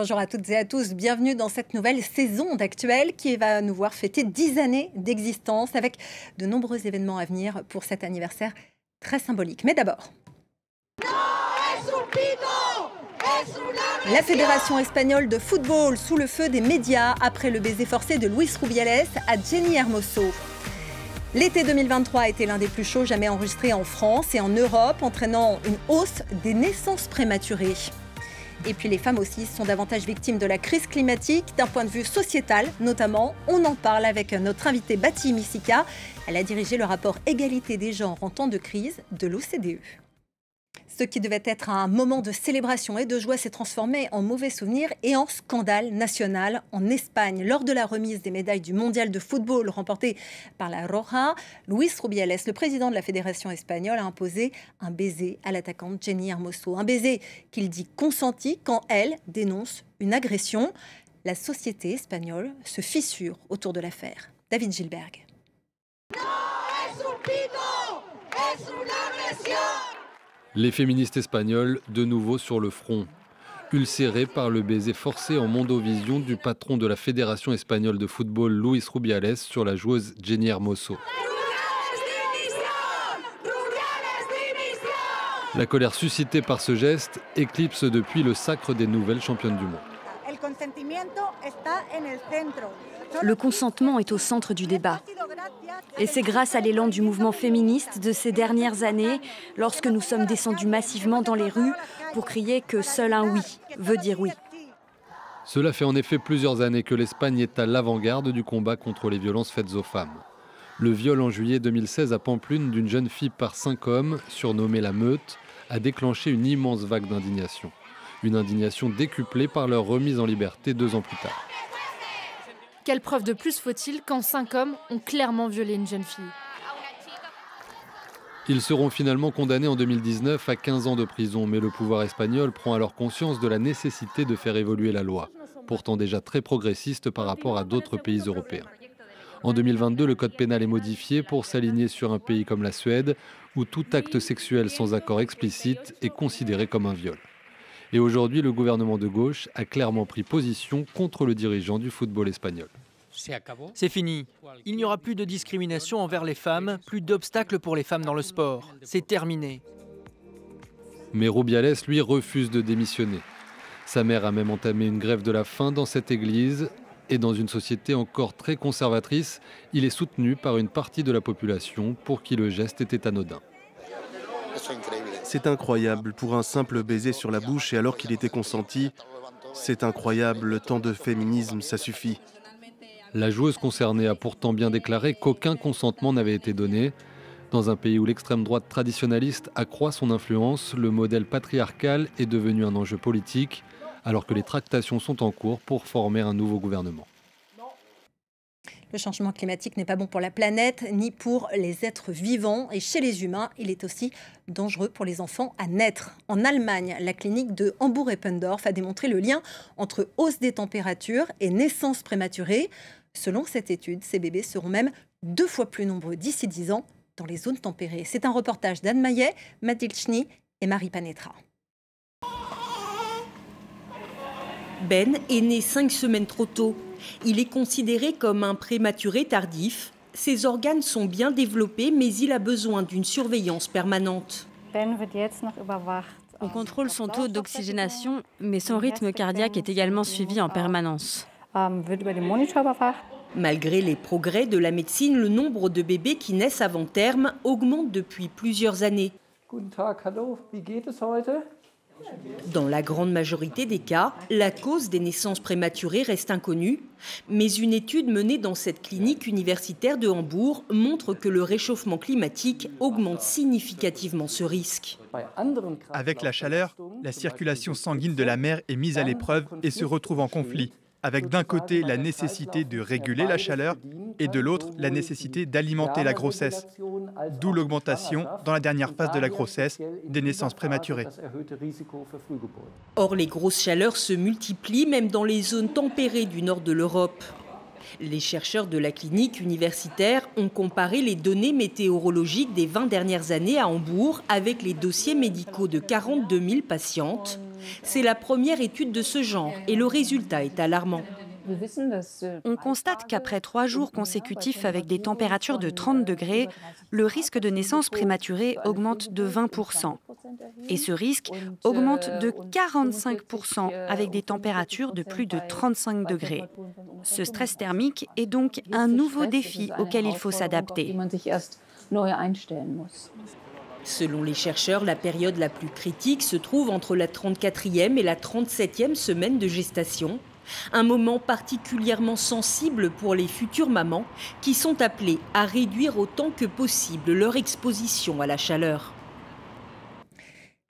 Bonjour à toutes et à tous, bienvenue dans cette nouvelle saison d'actuel qui va nous voir fêter 10 années d'existence avec de nombreux événements à venir pour cet anniversaire très symbolique. Mais d'abord... La Fédération espagnole de football sous le feu des médias après le baiser forcé de Luis Rubiales à Jenny Hermoso. L'été 2023 a été l'un des plus chauds jamais enregistrés en France et en Europe, entraînant une hausse des naissances prématurées. Et puis les femmes aussi sont davantage victimes de la crise climatique d'un point de vue sociétal, notamment. On en parle avec notre invitée Bati Missika. Elle a dirigé le rapport Égalité des genres en temps de crise de l'OCDE. Ce qui devait être un moment de célébration et de joie s'est transformé en mauvais souvenir et en scandale national en Espagne. Lors de la remise des médailles du mondial de football remporté par la Roja, Luis Rubiales, le président de la fédération espagnole, a imposé un baiser à l'attaquante Jenny Hermoso. Un baiser qu'il dit consenti quand elle dénonce une agression. La société espagnole se fissure autour de l'affaire. David Gilberg. Les féministes espagnoles, de nouveau sur le front. Ulcérées par le baiser forcé en mondovision du patron de la Fédération espagnole de football Luis Rubiales sur la joueuse Jenny Hermoso. La colère suscitée par ce geste éclipse depuis le sacre des nouvelles championnes du monde. Le consentement est au centre du débat. Et c'est grâce à l'élan du mouvement féministe de ces dernières années, lorsque nous sommes descendus massivement dans les rues pour crier que seul un oui veut dire oui. Cela fait en effet plusieurs années que l'Espagne est à l'avant-garde du combat contre les violences faites aux femmes. Le viol en juillet 2016 à Pamplune d'une jeune fille par cinq hommes, surnommée la Meute, a déclenché une immense vague d'indignation. Une indignation décuplée par leur remise en liberté deux ans plus tard. Quelle preuve de plus faut-il quand cinq hommes ont clairement violé une jeune fille ils seront finalement condamnés en 2019 à 15 ans de prison, mais le pouvoir espagnol prend alors conscience de la nécessité de faire évoluer la loi, pourtant déjà très progressiste par rapport à d'autres pays européens. En 2022, le code pénal est modifié pour s'aligner sur un pays comme la Suède, où tout acte sexuel sans accord explicite est considéré comme un viol. Et aujourd'hui, le gouvernement de gauche a clairement pris position contre le dirigeant du football espagnol. C'est fini. Il n'y aura plus de discrimination envers les femmes, plus d'obstacles pour les femmes dans le sport. C'est terminé. Mais Rubiales, lui, refuse de démissionner. Sa mère a même entamé une grève de la faim dans cette église. Et dans une société encore très conservatrice, il est soutenu par une partie de la population pour qui le geste était anodin. C'est incroyable, pour un simple baiser sur la bouche et alors qu'il était consenti, c'est incroyable, tant de féminisme, ça suffit. La joueuse concernée a pourtant bien déclaré qu'aucun consentement n'avait été donné. Dans un pays où l'extrême droite traditionnaliste accroît son influence, le modèle patriarcal est devenu un enjeu politique, alors que les tractations sont en cours pour former un nouveau gouvernement. Le changement climatique n'est pas bon pour la planète ni pour les êtres vivants. Et chez les humains, il est aussi dangereux pour les enfants à naître. En Allemagne, la clinique de Hambourg-Eppendorf a démontré le lien entre hausse des températures et naissance prématurée. Selon cette étude, ces bébés seront même deux fois plus nombreux d'ici dix ans dans les zones tempérées. C'est un reportage d'Anne Maillet, Mathilde et Marie Panetra. Ben est né cinq semaines trop tôt. Il est considéré comme un prématuré tardif. Ses organes sont bien développés, mais il a besoin d'une surveillance permanente. Ben On contrôle son taux d'oxygénation, mais son rythme cardiaque est également suivi en permanence. Ähm, Malgré les progrès de la médecine, le nombre de bébés qui naissent avant terme augmente depuis plusieurs années. Dans la grande majorité des cas, la cause des naissances prématurées reste inconnue, mais une étude menée dans cette clinique universitaire de Hambourg montre que le réchauffement climatique augmente significativement ce risque. Avec la chaleur, la circulation sanguine de la mer est mise à l'épreuve et se retrouve en conflit avec d'un côté la nécessité de réguler la chaleur et de l'autre la nécessité d'alimenter la grossesse, d'où l'augmentation dans la dernière phase de la grossesse des naissances prématurées. Or, les grosses chaleurs se multiplient même dans les zones tempérées du nord de l'Europe. Les chercheurs de la clinique universitaire ont comparé les données météorologiques des 20 dernières années à Hambourg avec les dossiers médicaux de 42 000 patientes c'est la première étude de ce genre et le résultat est alarmant. On constate qu'après trois jours consécutifs avec des températures de 30 degrés, le risque de naissance prématurée augmente de 20%. Et ce risque augmente de 45% avec des températures de plus de 35 degrés. Ce stress thermique est donc un nouveau défi auquel il faut s'adapter. Selon les chercheurs, la période la plus critique se trouve entre la 34e et la 37e semaine de gestation, un moment particulièrement sensible pour les futures mamans qui sont appelées à réduire autant que possible leur exposition à la chaleur.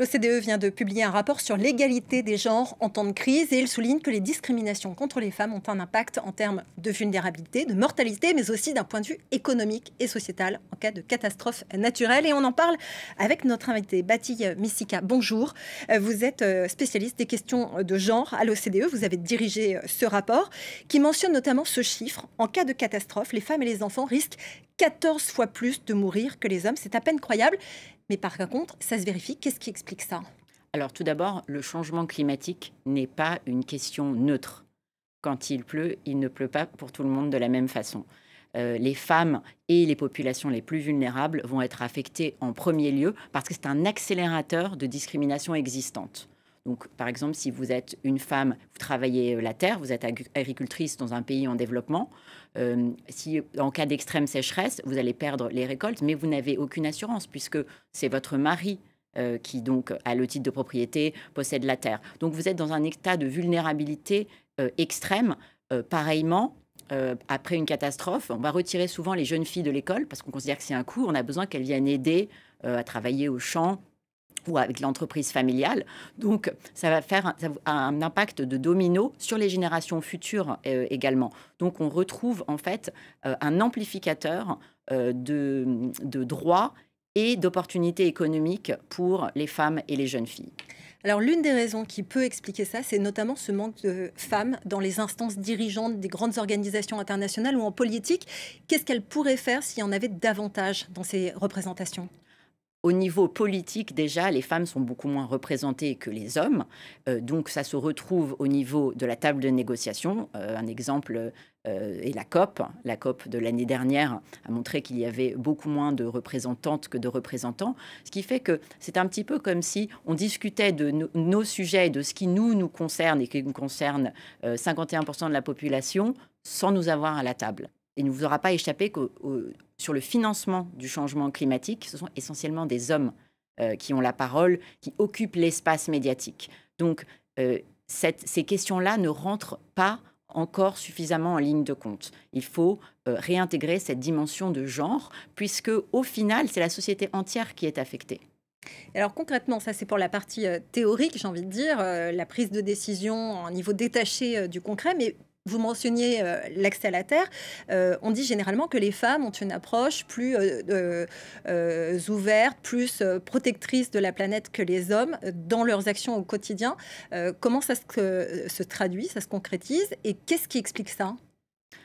L'OCDE vient de publier un rapport sur l'égalité des genres en temps de crise et il souligne que les discriminations contre les femmes ont un impact en termes de vulnérabilité, de mortalité, mais aussi d'un point de vue économique et sociétal en cas de catastrophe naturelle. Et on en parle avec notre invité Batille Missika. Bonjour, euh, vous êtes euh, spécialiste des questions de genre à l'OCDE. Vous avez dirigé euh, ce rapport qui mentionne notamment ce chiffre. En cas de catastrophe, les femmes et les enfants risquent 14 fois plus de mourir que les hommes. C'est à peine croyable. Mais par contre, ça se vérifie. Qu'est-ce qui explique ça Alors tout d'abord, le changement climatique n'est pas une question neutre. Quand il pleut, il ne pleut pas pour tout le monde de la même façon. Euh, les femmes et les populations les plus vulnérables vont être affectées en premier lieu parce que c'est un accélérateur de discrimination existante. Donc, par exemple, si vous êtes une femme, vous travaillez euh, la terre, vous êtes agricultrice dans un pays en développement. Euh, si, en cas d'extrême sécheresse, vous allez perdre les récoltes, mais vous n'avez aucune assurance puisque c'est votre mari euh, qui donc a le titre de propriété, possède la terre. Donc vous êtes dans un état de vulnérabilité extrême. pareillement, après une catastrophe, on va retirer souvent les jeunes filles de l'école parce qu'on considère que c'est un coup, On a besoin qu'elles viennent aider à travailler au champ, ou avec l'entreprise familiale. Donc, ça va faire un, impact de domino sur les générations futures euh, également. Donc, on retrouve en fait euh, un amplificateur euh, de, de droits et d'opportunités économiques pour les femmes et les jeunes filles. Alors l'une des raisons qui peut expliquer ça, c'est notamment ce manque de femmes dans les instances dirigeantes des grandes organisations internationales ou en politique. Qu'est-ce qu'elles pourraient faire s'il y en avait davantage dans ces représentations au niveau politique, déjà, les femmes sont beaucoup moins représentées que les hommes. Euh, donc, ça se retrouve au niveau de la table de négociation. Euh, un exemple euh, est la COP. La COP de l'année dernière a montré qu'il y avait beaucoup moins de représentantes que de représentants. Ce qui fait que c'est un petit peu comme si on discutait de nos sujets, de ce qui nous, nous concerne et qui nous concerne 51% de la population, sans nous avoir à la table il ne vous aura pas échappé que sur le financement du changement climatique, ce sont essentiellement des hommes euh, qui ont la parole, qui occupent l'espace médiatique. Donc, euh, ces questions-là ne rentrent pas encore suffisamment en ligne de compte. Il faut euh, réintégrer cette dimension de genre, puisque au final, c'est la société entière qui est affectée. Alors concrètement, ça c'est pour la partie théorique, j'ai envie de dire, la prise de décision en niveau détaché du concret, mais vous mentionniez euh, l'accès à la terre. Euh, on dit généralement que les femmes ont une approche plus euh, ouverte, plus protectrice de la planète que les hommes dans leurs actions au quotidien. comment ça se, traduit, ça se concrétise et qu'est-ce qui explique ça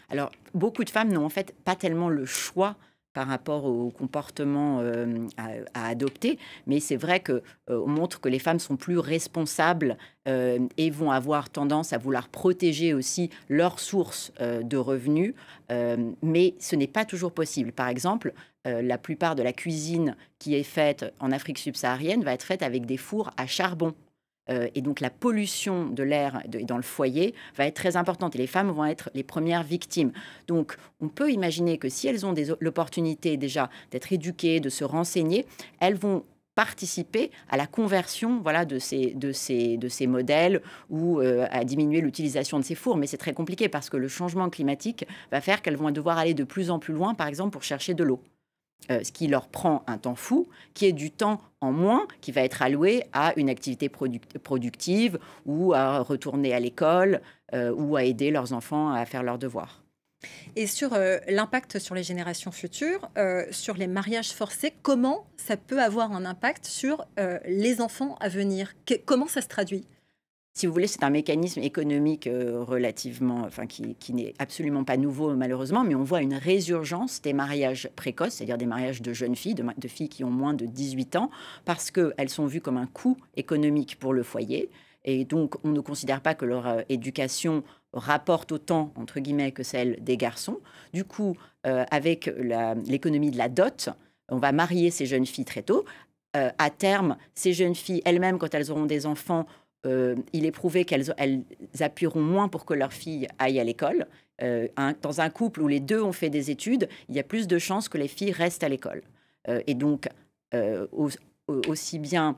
Alors, beaucoup de femmes n'ont en fait pas tellement le choix par rapport au comportement euh, à, adopter. Mais c'est vrai qu'on euh, montre que les femmes sont plus responsables euh, et vont avoir tendance à vouloir protéger aussi leurs sources de revenus. mais ce n'est pas toujours possible. Par exemple, la plupart de la cuisine qui est faite en Afrique subsaharienne va être faite avec des fours à charbon. Euh, et donc la pollution de l'air dans le foyer va être très importante et les femmes vont être les premières victimes. Donc on peut imaginer que si elles ont l'opportunité déjà d'être éduquées, de se renseigner, elles vont participer à la conversion voilà, de, ces, de, ces, modèles ou euh, à diminuer l'utilisation de ces fours. Mais c'est très compliqué parce que le changement climatique va faire qu'elles vont devoir aller de plus en plus loin, par exemple, pour chercher de l'eau. Euh, ce qui leur prend un temps fou, qui est du temps en moins qui va être alloué à une activité productive ou à retourner à l'école euh, ou à aider leurs enfants à faire leurs devoirs. Et sur euh, l'impact sur les générations futures, sur les mariages forcés, comment ça peut avoir un impact sur les enfants à venir Comment ça se traduit si vous voulez, c'est un mécanisme économique euh, relativement, enfin, qui, qui n'est absolument pas nouveau malheureusement, mais on voit une résurgence des mariages précoces, c'est-à-dire des mariages de jeunes filles, de, filles qui ont moins de 18 ans, parce qu'elles sont vues comme un coût économique pour le foyer. Et donc, on ne considère pas que leur euh, éducation rapporte autant, entre guillemets, que celle des garçons. Du coup, euh, avec l'économie de la dot, on va marier ces jeunes filles très tôt. à terme, ces jeunes filles elles-mêmes, quand elles auront des enfants, euh, il est prouvé qu'elles appuieront moins pour que leur fille aillent à l'école. Euh, dans un couple où les deux ont fait des études, il y a plus de chances que les filles restent à l'école. Euh, et donc, aussi bien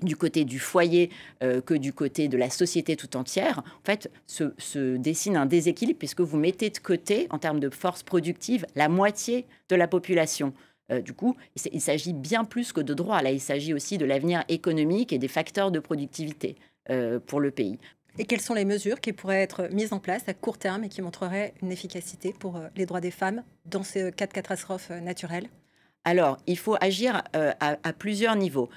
du côté du foyer que du côté de la société tout entière, en fait, se, dessine un déséquilibre puisque vous mettez de côté, en termes de force productive, la moitié de la population. du coup, il s'agit bien plus que de droits. Là, il s'agit aussi de l'avenir économique et des facteurs de productivité. Euh, pour le pays. Et quelles sont les mesures qui pourraient être mises en place à court terme et qui montreraient une efficacité pour euh, les droits des femmes dans ces cas de catastrophes euh, naturelles Alors, il faut agir à, à plusieurs niveaux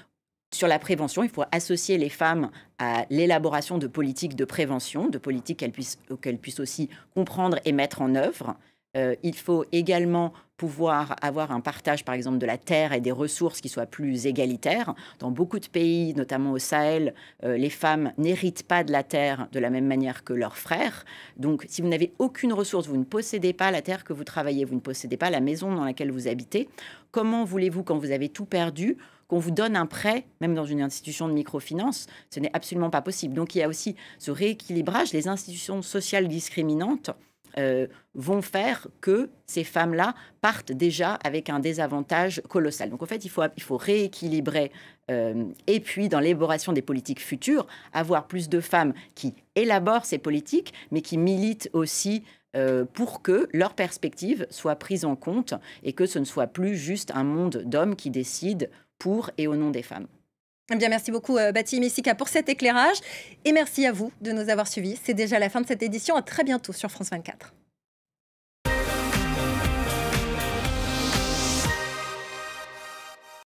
sur la prévention, il faut associer les femmes à l'élaboration de politiques de prévention, de politiques qu'elles puissent, qu'elles puissent aussi comprendre et mettre en œuvre. Euh, il faut également pouvoir avoir un partage, par exemple, de la terre et des ressources qui soit plus égalitaire. Dans beaucoup de pays, notamment au Sahel, euh, les femmes n'héritent pas de la terre de la même manière que leurs frères. Donc, si vous n'avez aucune ressource, vous ne possédez pas la terre que vous travaillez, vous ne possédez pas la maison dans laquelle vous habitez, comment voulez-vous, quand vous avez tout perdu, qu'on vous donne un prêt, même dans une institution de microfinance, ce n'est absolument pas possible. Donc il y a aussi ce rééquilibrage, les institutions sociales discriminantes euh, vont faire que ces femmes-là partent déjà avec un désavantage colossal. Donc en fait, il faut, il faut rééquilibrer euh, et puis dans l'élaboration des politiques futures, avoir plus de femmes qui élaborent ces politiques, mais qui militent aussi euh, pour que leurs perspectives soient prises en compte et que ce ne soit plus juste un monde d'hommes qui décident pour et au nom des femmes. Eh bien, merci beaucoup, euh, Bati Messica, pour cet éclairage. Et merci à vous de nous avoir suivis. C'est déjà la fin de cette édition. À très bientôt sur France 24.